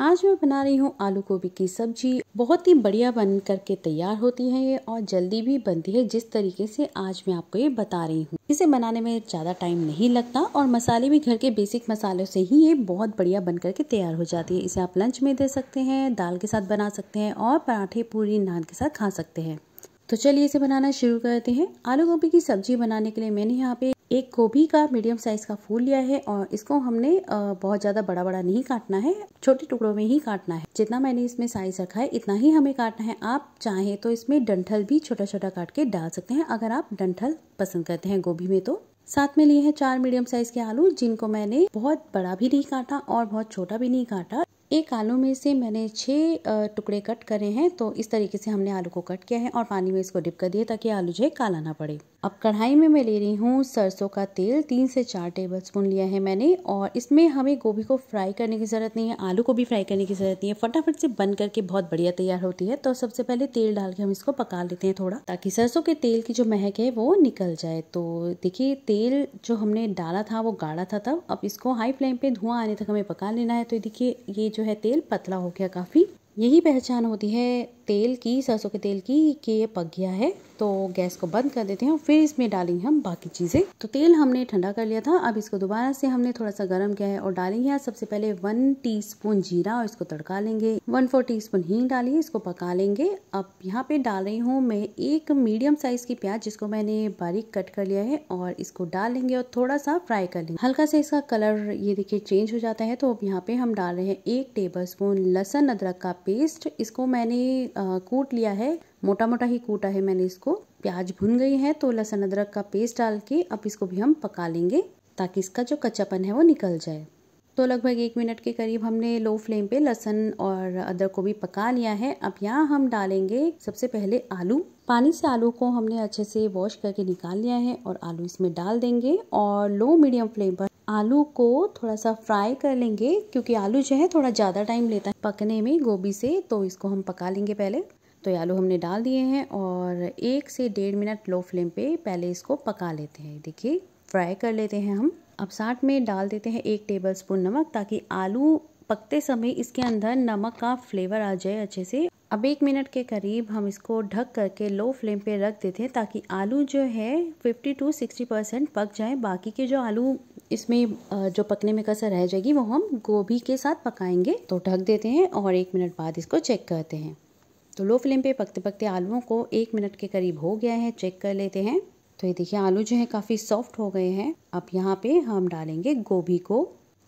आज मैं बना रही हूँ आलू गोभी की सब्जी बहुत ही बढ़िया बन करके तैयार होती है ये और जल्दी भी बनती है जिस तरीके से आज मैं आपको ये बता रही हूँ इसे बनाने में ज़्यादा टाइम नहीं लगता और मसाले भी घर के बेसिक मसालों से ही ये बहुत बढ़िया बन करके तैयार हो जाती है इसे आप लंच में दे सकते हैं दाल के साथ बना सकते हैं और पराठे पूरी नान के साथ खा सकते हैं तो चलिए इसे बनाना शुरू करते हैं आलू गोभी की सब्जी बनाने के लिए मैंने यहाँ पे एक गोभी का मीडियम साइज़ का फूल लिया है और इसको हमने बहुत ज़्यादा बड़ा बड़ा नहीं काटना है छोटे टुकड़ों में ही काटना है जितना मैंने इसमें साइज़ रखा है इतना ही हमें काटना है आप चाहें तो इसमें डंठल भी छोटा छोटा काट के डाल सकते हैं अगर आप डंठल पसंद करते हैं गोभी में तो साथ में लिए हैं चार मीडियम साइज के आलू जिनको मैंने बहुत बड़ा भी नहीं काटा और बहुत छोटा भी नहीं काटा एक आलू में से मैंने छह टुकड़े कट करे हैं तो इस तरीके से हमने आलू को कट किया है और पानी में इसको डिप कर दिया ताकि आलू जो है काला ना पड़े अब कढ़ाई में मैं ले रही हूँ सरसों का तेल तीन से चार टेबल स्पून लिया है मैंने और इसमें हमें गोभी को फ्राई करने की ज़रूरत नहीं है आलू को भी फ्राई करने की ज़रूरत नहीं है फटाफट से बन करके बहुत बढ़िया तैयार होती है तो सबसे पहले तेल डाल के हम इसको पका लेते हैं थोड़ा ताकि सरसों के तेल की जो महक है वो निकल जाए तो देखिए तेल जो हमने डाला था वो गाढ़ा था तब अब इसको हाई फ्लेम पे धुआं आने तक हमें पका लेना है तो देखिए ये जो है तेल पतला हो गया काफ़ी यही पहचान होती है तेल की सरसों के तेल की के ये पक गया है तो गैस को बंद कर देते हैं और फिर इसमें डालेंगे हम बाकी चीज़ें तो तेल हमने ठंडा कर लिया था अब इसको दोबारा से हमने थोड़ा सा गर्म किया है और डालेंगे यहाँ सबसे पहले वन टी जीरा और इसको तड़का लेंगे वन फोर टी स्पून हींग डालिए इसको पका लेंगे अब यहाँ पे डाल रही हूँ मैं एक मीडियम साइज की प्याज जिसको मैंने बारीक कट कर लिया है और इसको डाल लेंगे और थोड़ा सा फ्राई कर लेंगे हल्का सा इसका कलर ये देखिए चेंज हो जाता है तो अब यहाँ पे हम डाल रहे हैं एक टेबल स्पून लहसन अदरक का पेस्ट इसको मैंने कूट लिया है मोटा मोटा ही कूटा है मैंने इसको प्याज भुन गई है तो लहसुन अदरक का पेस्ट डाल के अब इसको भी हम पका लेंगे ताकि इसका जो कच्चापन है वो निकल जाए तो लगभग एक मिनट के करीब हमने लो फ्लेम पे लहसन और अदरक को भी पका लिया है अब यहाँ हम डालेंगे सबसे पहले आलू पानी से आलू को हमने अच्छे से वॉश करके निकाल लिया है और आलू इसमें डाल देंगे और लो मीडियम फ्लेम पर आलू को थोड़ा सा फ्राई कर लेंगे क्योंकि आलू जो है थोड़ा ज़्यादा टाइम लेता है पकने में गोभी से तो इसको हम पका लेंगे पहले तो ये आलू हमने डाल दिए हैं और एक से डेढ़ मिनट लो फ्लेम पे पहले इसको पका लेते हैं देखिए फ्राई कर लेते हैं हम अब साथ में डाल देते हैं एक टेबल स्पून नमक ताकि आलू पकते समय इसके अंदर नमक का फ्लेवर आ जाए अच्छे से अब एक मिनट के करीब हम इसको ढक करके लो फ्लेम पे रख देते हैं ताकि आलू जो है 50 टू 60 परसेंट पक जाए बाकी के जो आलू इसमें जो पकने में कसर रह जाएगी वो हम गोभी के साथ पकाएंगे तो ढक देते हैं और एक मिनट बाद इसको चेक करते हैं तो लो फ्लेम पे पकते पकते आलूओं को एक मिनट के करीब हो गया है चेक कर लेते हैं तो ये देखिए आलू जो है काफ़ी सॉफ्ट हो गए हैं अब यहाँ पे हम डालेंगे गोभी को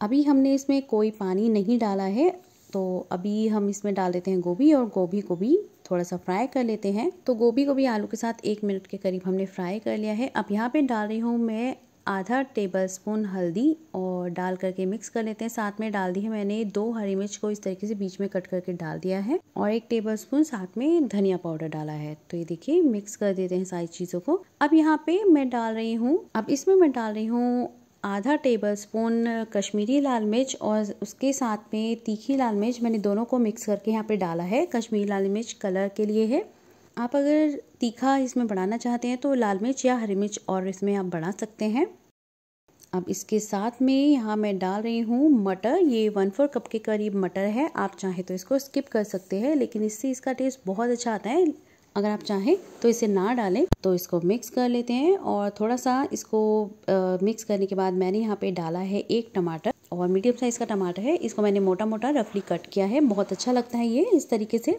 अभी हमने इसमें कोई पानी नहीं डाला है तो अभी हम इसमें डाल देते हैं गोभी और गोभी को भी थोड़ा सा फ्राई कर लेते हैं तो गोभी को भी आलू के साथ एक मिनट के करीब हमने फ्राई कर लिया है अब यहाँ पे डाल रही हूँ मैं आधा टेबल स्पून हल्दी और डाल करके मिक्स कर लेते हैं साथ में डाल दी है मैंने दो हरी मिर्च को इस तरीके से बीच में कट करके डाल दिया है और एक टेबल स्पून साथ में धनिया पाउडर डाला है तो ये देखिए मिक्स कर देते हैं सारी चीज़ों को अब यहाँ पे मैं डाल रही हूँ अब इसमें मैं डाल रही हूँ आधा टेबल स्पून कश्मीरी लाल मिर्च और उसके साथ में तीखी लाल मिर्च मैंने दोनों को मिक्स करके यहाँ पे डाला है कश्मीरी लाल मिर्च कलर के लिए है आप अगर तीखा इसमें बढ़ाना चाहते हैं तो लाल मिर्च या हरी मिर्च और इसमें आप बढ़ा सकते हैं अब इसके साथ में यहाँ मैं डाल रही हूँ मटर ये वन फोर कप के करीब मटर है आप चाहें तो इसको स्किप कर सकते हैं लेकिन इससे इसका टेस्ट बहुत अच्छा आता है अगर आप चाहें तो इसे ना डालें तो इसको मिक्स कर लेते हैं और थोड़ा सा इसको आ, मिक्स करने के बाद मैंने यहाँ पे डाला है एक टमाटर और मीडियम साइज़ का टमाटर है इसको मैंने मोटा मोटा रफली कट किया है बहुत अच्छा लगता है ये इस तरीके से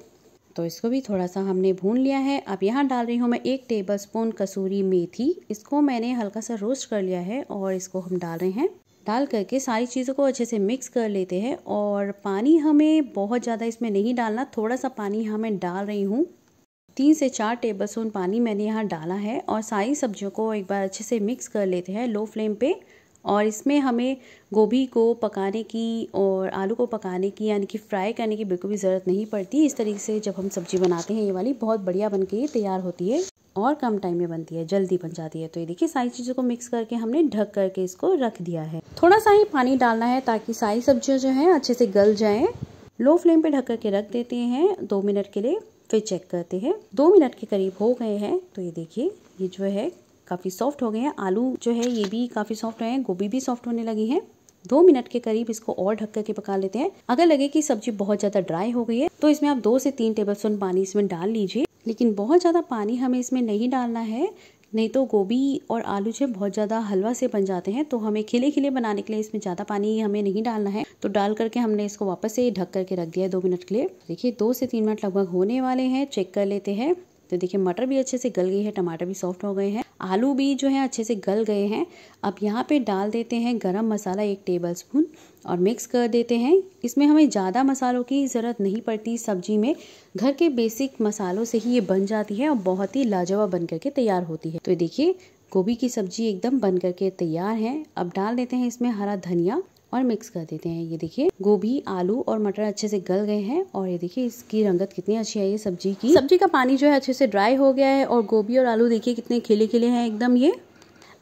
तो इसको भी थोड़ा सा हमने भून लिया है अब यहाँ डाल रही हूँ मैं एक टेबल स्पून कसूरी मेथी इसको मैंने हल्का सा रोस्ट कर लिया है और इसको हम डाल रहे हैं डाल करके सारी चीज़ों को अच्छे से मिक्स कर लेते हैं और पानी हमें बहुत ज़्यादा इसमें नहीं डालना थोड़ा सा पानी यहाँ मैं डाल रही हूँ तीन से चार टेबल स्पून पानी मैंने यहाँ डाला है और सारी सब्जियों को एक बार अच्छे से मिक्स कर लेते हैं लो फ्लेम पे और इसमें हमें गोभी को पकाने की और आलू को पकाने की यानी कि फ्राई करने की बिल्कुल भी ज़रूरत नहीं पड़ती इस तरीके से जब हम सब्ज़ी बनाते हैं ये वाली बहुत बढ़िया बन के तैयार होती है और कम टाइम में बनती है जल्दी बन जाती है तो ये देखिए सारी चीज़ों को मिक्स करके हमने ढक करके इसको रख दिया है थोड़ा सा ही पानी डालना है ताकि सारी सब्जियाँ जो हैं अच्छे से गल जाएँ लो फ्लेम पर ढक करके रख देते हैं दो मिनट के लिए फिर चेक करते हैं दो मिनट के करीब हो गए हैं तो ये देखिए ये जो है काफ़ी सॉफ्ट हो गए हैं आलू जो है ये भी काफ़ी सॉफ्ट हैं गोभी भी सॉफ्ट होने लगी है दो मिनट के करीब इसको और ढक करके पका लेते हैं अगर लगे कि सब्जी बहुत ज़्यादा ड्राई हो गई है तो इसमें आप दो से तीन टेबल स्पून पानी इसमें डाल लीजिए लेकिन बहुत ज़्यादा पानी हमें इसमें नहीं डालना है नहीं तो गोभी और आलू जो बहुत ज़्यादा हलवा से बन जाते हैं तो हमें खिले खिले बनाने के लिए इसमें ज़्यादा पानी हमें नहीं डालना है तो डाल करके हमने इसको वापस से ढक करके रख दिया है दो मिनट के लिए देखिए दो से तीन मिनट लगभग होने वाले हैं चेक कर लेते हैं तो देखिए मटर भी अच्छे से गल गई है टमाटर भी सॉफ्ट हो गए हैं आलू भी जो है अच्छे से गल गए हैं अब यहाँ पे डाल देते हैं गरम मसाला एक टेबल स्पून और मिक्स कर देते हैं इसमें हमें ज़्यादा मसालों की ज़रूरत नहीं पड़ती सब्जी में घर के बेसिक मसालों से ही ये बन जाती है और बहुत ही लाजवाब बन करके तैयार होती है तो देखिए गोभी की सब्जी एकदम बन करके तैयार है अब डाल देते हैं इसमें हरा धनिया और मिक्स कर देते हैं ये देखिए गोभी आलू और मटर अच्छे से गल गए हैं और ये देखिए इसकी रंगत कितनी अच्छी है ये सब्जी की सब्जी का पानी जो है अच्छे से ड्राई हो गया है और गोभी और आलू देखिए कितने खिले खिले हैं एकदम ये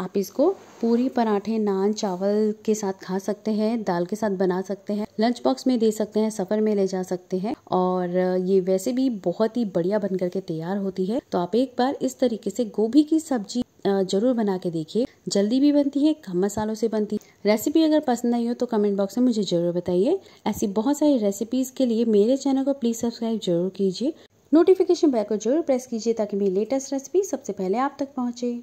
आप इसको पूरी पराठे नान चावल के साथ खा सकते हैं दाल के साथ बना सकते हैं लंच बॉक्स में दे सकते हैं सफ़र में ले जा सकते हैं और ये वैसे भी बहुत ही बढ़िया बन करके तैयार होती है तो आप एक बार इस तरीके से गोभी की सब्जी जरूर बना के देखिए जल्दी भी बनती है कम मसालों से बनती है रेसिपी अगर पसंद आई हो तो कमेंट बॉक्स में मुझे ज़रूर बताइए ऐसी बहुत सारी रेसिपीज़ के लिए मेरे चैनल को प्लीज़ सब्सक्राइब जरूर कीजिए नोटिफिकेशन बेल को जरूर प्रेस कीजिए ताकि मेरी लेटेस्ट रेसिपी सबसे पहले आप तक पहुंचे